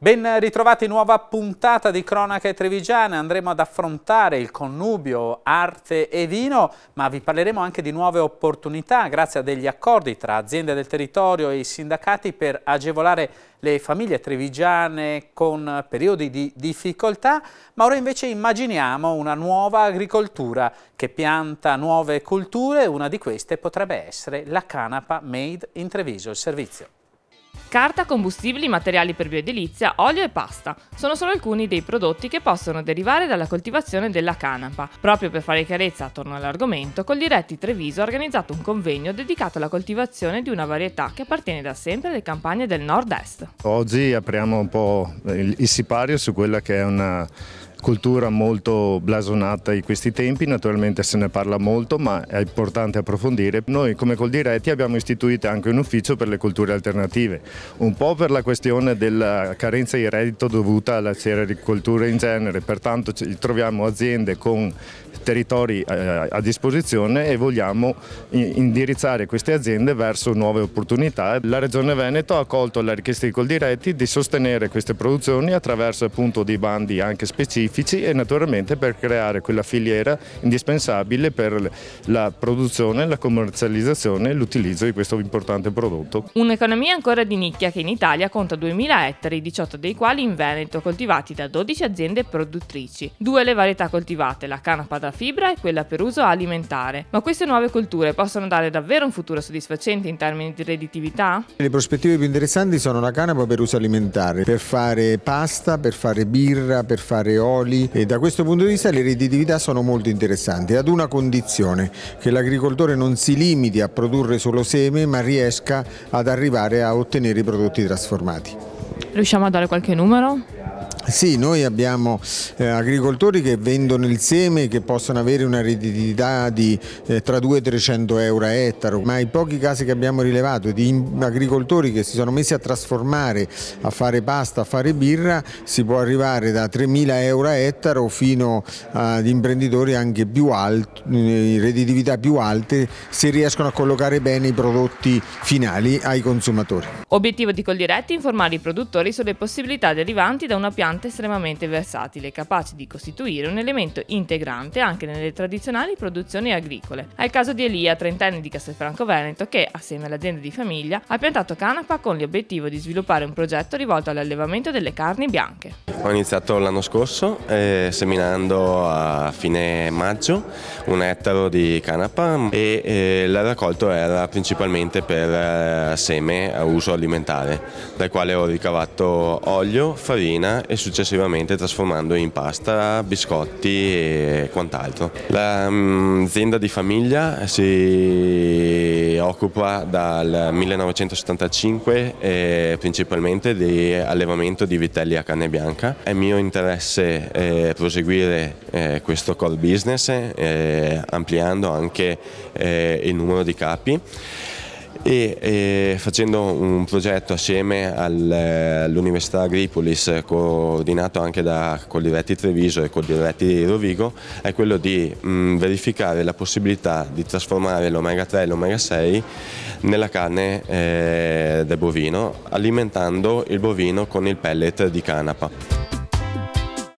Ben ritrovati, nuova puntata di Cronache Trevigiane, andremo ad affrontare il connubio arte e vino, ma vi parleremo anche di nuove opportunità grazie a degli accordi tra aziende del territorio e i sindacati per agevolare le famiglie trevigiane con periodi di difficoltà, ma ora invece immaginiamo una nuova agricoltura che pianta nuove culture, una di queste potrebbe essere la canapa Made in Treviso, il servizio. Carta, combustibili, materiali per bioedilizia, olio e pasta sono solo alcuni dei prodotti che possono derivare dalla coltivazione della canapa. Proprio per fare chiarezza attorno all'argomento, Coldiretti Treviso ha organizzato un convegno dedicato alla coltivazione di una varietà che appartiene da sempre alle campagne del nord-est. Oggi apriamo un po' il sipario su quella che è una cultura molto blasonata di questi tempi, naturalmente se ne parla molto ma è importante approfondire. Noi come Coldiretti abbiamo istituito anche un ufficio per le culture alternative, un po' per la questione della carenza di reddito dovuta alla sericoltura in genere, pertanto troviamo aziende con territori eh, a disposizione e vogliamo indirizzare queste aziende verso nuove opportunità. La Regione Veneto ha accolto la richiesta di Coldiretti di sostenere queste produzioni attraverso appunto dei bandi anche specifici specifici e naturalmente per creare quella filiera indispensabile per la produzione, la commercializzazione e l'utilizzo di questo importante prodotto. Un'economia ancora di nicchia che in Italia conta 2000 ettari, 18 dei quali in Veneto, coltivati da 12 aziende produttrici. Due le varietà coltivate, la canapa da fibra e quella per uso alimentare. Ma queste nuove colture possono dare davvero un futuro soddisfacente in termini di redditività? Le prospettive più interessanti sono la canapa per uso alimentare, per fare pasta, per fare birra, per fare olio oli e da questo punto di vista le redditività sono molto interessanti, ad una condizione, che l'agricoltore non si limiti a produrre solo seme ma riesca ad arrivare a ottenere i prodotti trasformati. Riusciamo a dare qualche numero? Sì, noi abbiamo eh, agricoltori che vendono il seme che possono avere una redditività di eh, tra 2 e 300 euro a ettaro, ma i pochi casi che abbiamo rilevato di agricoltori che si sono messi a trasformare, a fare pasta, a fare birra, si può arrivare da 3.000 euro a ettaro fino ad imprenditori anche più alti, eh, redditività più alte, se riescono a collocare bene i prodotti finali ai consumatori. Obiettivo di Coldiretti è informare i produttori sulle possibilità derivanti da una pianta piante estremamente versatile, capace di costituire un elemento integrante anche nelle tradizionali produzioni agricole. È il caso di Elia, trentenne di Castelfranco Veneto, che, assieme all'azienda di famiglia, ha piantato canapa con l'obiettivo di sviluppare un progetto rivolto all'allevamento delle carni bianche. Ho iniziato l'anno scorso eh, seminando a fine maggio un ettaro di canapa e eh, il raccolto era principalmente per eh, seme a uso alimentare, dal quale ho ricavato olio, farina e sustentamento successivamente trasformando in pasta, biscotti e quant'altro. L'azienda mm, di famiglia si occupa dal 1975 eh, principalmente di allevamento di vitelli a carne bianca. È mio interesse eh, proseguire eh, questo core business eh, ampliando anche eh, il numero di capi e eh, facendo un progetto assieme all'Università Agripolis coordinato anche da Coldiretti Treviso e Coldiretti Rovigo è quello di mh, mm, verificare la possibilità di trasformare l'omega 3 e l'omega 6 nella carne eh, del bovino alimentando il bovino con il pellet di canapa.